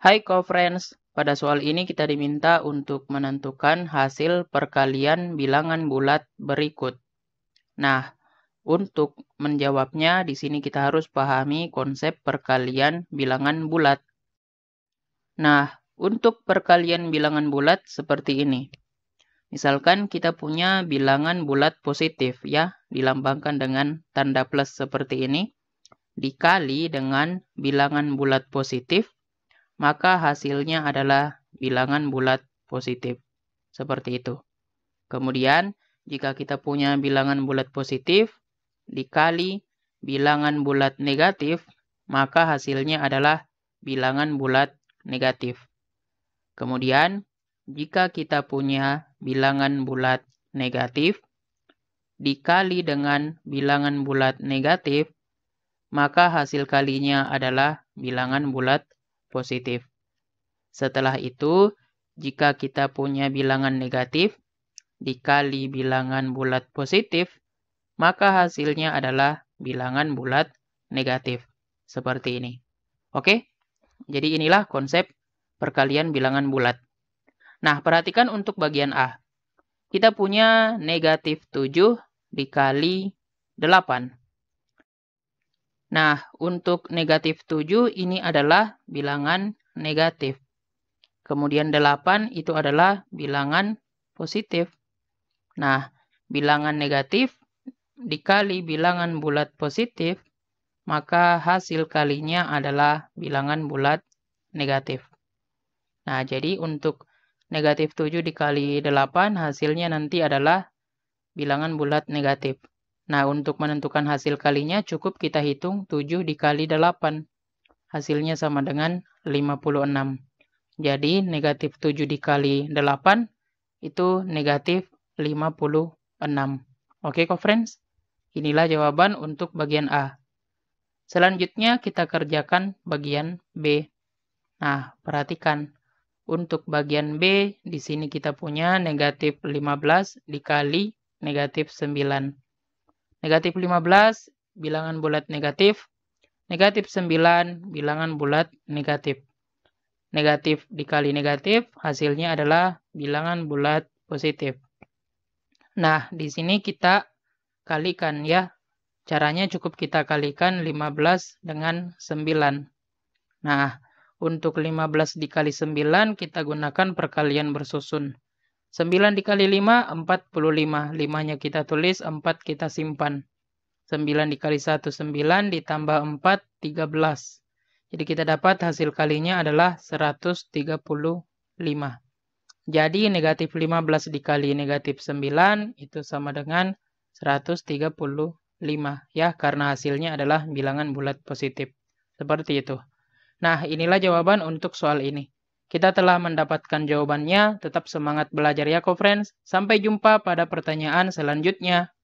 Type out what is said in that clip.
Hai co-friends, pada soal ini kita diminta untuk menentukan hasil perkalian bilangan bulat berikut. Nah, untuk menjawabnya di sini kita harus pahami konsep perkalian bilangan bulat. Nah, untuk perkalian bilangan bulat seperti ini. Misalkan kita punya bilangan bulat positif ya, dilambangkan dengan tanda plus seperti ini, dikali dengan bilangan bulat positif maka hasilnya adalah bilangan bulat positif. Seperti itu. Kemudian, jika kita punya bilangan bulat positif dikali bilangan bulat negatif, maka hasilnya adalah bilangan bulat negatif. Kemudian, jika kita punya bilangan bulat negatif dikali dengan bilangan bulat negatif, maka hasil kalinya adalah bilangan bulat positif. Setelah itu, jika kita punya bilangan negatif dikali bilangan bulat positif, maka hasilnya adalah bilangan bulat negatif. Seperti ini. Oke? Jadi inilah konsep perkalian bilangan bulat. Nah, perhatikan untuk bagian A. Kita punya negatif 7 dikali 8. Nah, untuk negatif 7 ini adalah bilangan negatif. Kemudian 8 itu adalah bilangan positif. Nah, bilangan negatif dikali bilangan bulat positif, maka hasil kalinya adalah bilangan bulat negatif. Nah, jadi untuk negatif 7 dikali 8 hasilnya nanti adalah bilangan bulat negatif. Nah, untuk menentukan hasil kalinya cukup kita hitung 7 dikali 8. Hasilnya sama dengan 56. Jadi, negatif 7 dikali 8 itu negatif 56. Oke, okay, friends? Inilah jawaban untuk bagian A. Selanjutnya, kita kerjakan bagian B. Nah, perhatikan. Untuk bagian B, di sini kita punya negatif 15 dikali negatif 9. Negatif 15, bilangan bulat negatif. Negatif 9, bilangan bulat negatif. Negatif dikali negatif, hasilnya adalah bilangan bulat positif. Nah, di sini kita kalikan ya. Caranya cukup kita kalikan 15 dengan 9. Nah, untuk 15 dikali 9 kita gunakan perkalian bersusun. 9 dikali 5, 45. 5-nya kita tulis, 4 kita simpan. 9 dikali 1, 9 ditambah 4, 13. Jadi kita dapat hasil kalinya adalah 135. Jadi negatif 15 dikali negatif 9 itu sama dengan 135 ya karena hasilnya adalah bilangan bulat positif. Seperti itu. Nah inilah jawaban untuk soal ini. Kita telah mendapatkan jawabannya, tetap semangat belajar ya, co-friends. Sampai jumpa pada pertanyaan selanjutnya.